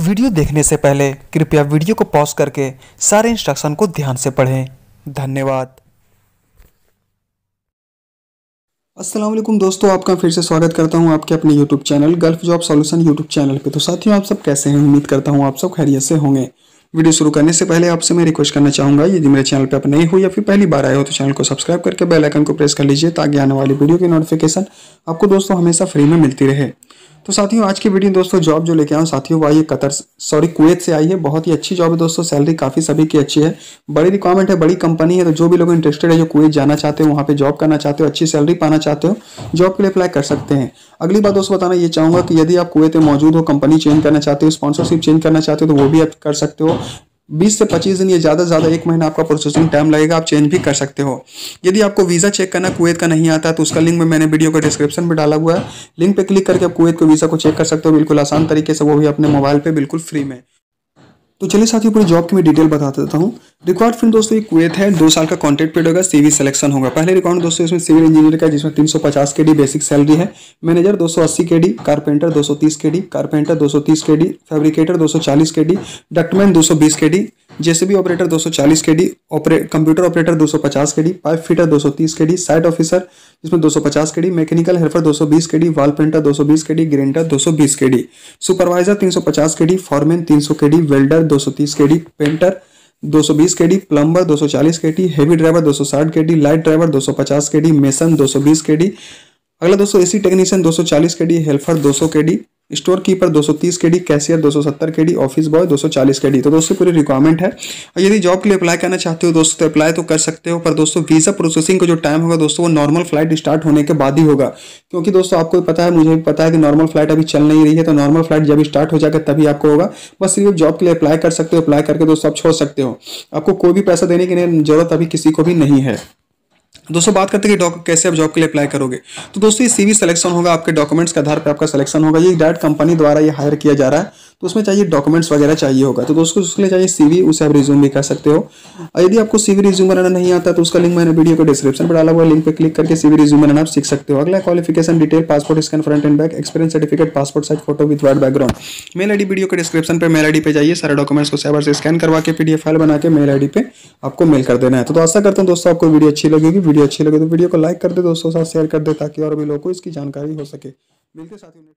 video देखने से पहले कृपया वीडियो को पॉज करके सारे इंस्ट्रक्शन को ध्यान से पढ़ें धन्यवाद असलम दोस्तों आपका फिर से स्वागत करता हूं आपके अपने YouTube channel Gulf job solution YouTube channel पे तो साथियों आप सब कैसे हैं उम्मीद करता हूं आप सब खैरियत से होंगे वीडियो शुरू करने से पहले आपसे मैं रिक्वेस्ट करना चाहूंगा यदि मेरे चैनल पर आप नए हो या फिर पहली बार आए हो तो चैनल को सब्सक्राइब करके बेल आइकन को प्रेस कर लीजिए ताकि आने वाली वीडियो की नोटिफिकेशन आपको दोस्तों हमेशा फ्री में मिलती रहे तो साथियों आज की वीडियो दोस्तों जॉब जो लेके आऊँ साथियों वो आई है कतर सॉरी कुवैत से आई है बहुत ही अच्छी जॉब है दोस्तों सैलरी काफ़ी सभी की अच्छी है बड़ी रिक्वायरमेंट है बड़ी कंपनी है तो जो भी लोग इंटरेस्टेड है जो कुवैत जाना चाहते हो वहाँ पे जॉब करना चाहते हो अच्छी सैलरी पाना चाहते हो जॉब के लिए अप्लाई कर सकते हैं अगली बात दोस्तों बताना ये चाहूँगा कि यदि आप कुएत में मौजूद हो कंपनी चेंज करना चाहते हो स्पॉन्सरशिप चेंज करना चाहते हो तो वो भी आप कर सकते हो बीस से पच्चीस दिन या ज़्यादा से ज़्यादा एक महीना आपका प्रोसेसिंग टाइम लगेगा आप चेंज भी कर सकते हो यदि आपको वीज़ा चेक करना कुवैत का नहीं आता है तो उसका लिंक में मैंने वीडियो का डिस्क्रिप्शन में डाला हुआ है लिंक पे क्लिक करके आप कुवैत को वीज़ा को चेक कर सकते हो बिल्कुल आसान तरीके से वो भी अपने मोबाइल पे बिल्कुल फ्री में तो चलिए साथियों पूरी जॉब की मैं डिटेल बता देता हूँ रिक्वायर्ड फिर दोस्तों एक कुवैत है दो साल का कॉन्ट्रैक्ट पीरियड होगा सीवी सिलेक्शन होगा पहले रिकॉर्ड दोस्तों इसमें सिविल इंजीनियर का जिसमें 350 के डी बेसिक सैलरी है मैनेजर 280 के डी कारपेंटर 230 के डी कारपेंटर 230 के डी फैब्रिकेटर 240 के डी डॉक्टमेंट 220 के डी जैसे भी ऑपरेटर 240 के डी कंप्यूटर ऑपरेटर 250 के डी पाइप फिटर 230 के डी साइट ऑफिसर जिसमें 250 के डी मैकेनिकल हेल्पर 220 के डी वाल पेंटर 220 के डी ग्रेंडर 220 के D supervisor 350 K D foreman 300 के डी वेल्डर 230 के डी पेंटर 220 के डी प्लम्बर 240 के डी हेवी ड्राइवर 260 के डी लाइट ड्राइवर 250 के डी मेसन 220 के डी अगला दोस्तों एसी टेक्नीशियन 240 के D helper 200 K D store keeper 230 D cashier 270 D office boy 240 D तो दोस्तों पूरी रिक्वायरमेंट है और यदि जॉब के लिए अप्लाई करना चाहते हो दोस्तों तो अप्लाई तो कर सकते हो पर दोस्तों वीज़ा प्रोसेसिंग का जो टाइम होगा दोस्तों वो नॉर्मल फ्लाइट स्टार्ट होने के बाद ही होगा क्योंकि दोस्तों आपको पता है मुझे भी पता है कि नॉर्मल फ्लाइट अभी चल नहीं रही है तो नॉर्मल फ्लाइट जब स्टार्ट हो जाएगा तभी आपको होगा बस सिर्फ जॉब के लिए अप्लाई कर सकते हो अप्लाई करके दोस्तों आप छोड़ सकते हो आपको कोई भी पैसा देने की जरूरत अभी किसी को भी नहीं है दोस्तों बात करते हैं कि डॉक कैसे आप जॉब के लिए अप्लाई करोगे तो दोस्तों ये सीवी सिलेक्शन होगा आपके डॉक्यूमेंट्स के आधार पर आपका सिलेक्शन होगा ये डायरेक्ट कंपनी द्वारा ये हायर किया जा रहा है तो उसमें चाहिए डॉक्यूमेंट्स वगैरह चाहिए होगा तो दोस्तों उसके लिए चाहिए सीवी उसे आप रिज्यूम भी कर सकते हो यदि आपको सीवी रिज्यूम बनाना नहीं आता तो उसका लिंक मैंने वीडियो को डिस्क्रिप्शन पर डाला हुआ लिंक पर क्लिक करके सीवी रिज्यूम बनाना आप सीख सकते हो अगला qualification detail passport scan front and back experience certificate passport size photo with white background mail ID video के डिस्क्रिप्शन पर मेल आई पे जाइए सारे डॉक्यूमेंट्स को साइबर से स्कैन करवा के पीडीएफ फाइल बना के मेल आई पे आपको मेल कर देना है तो आशा करता हूँ दोस्तों आपको वीडियो अच्छी लगेगी वीडियो अच्छी लगे तो वीडियो को लाइक कर दे दोस्तों साथ शेयर कर दे ताकि और भी लोगों को इसकी जानकारी हो सके मिलते ही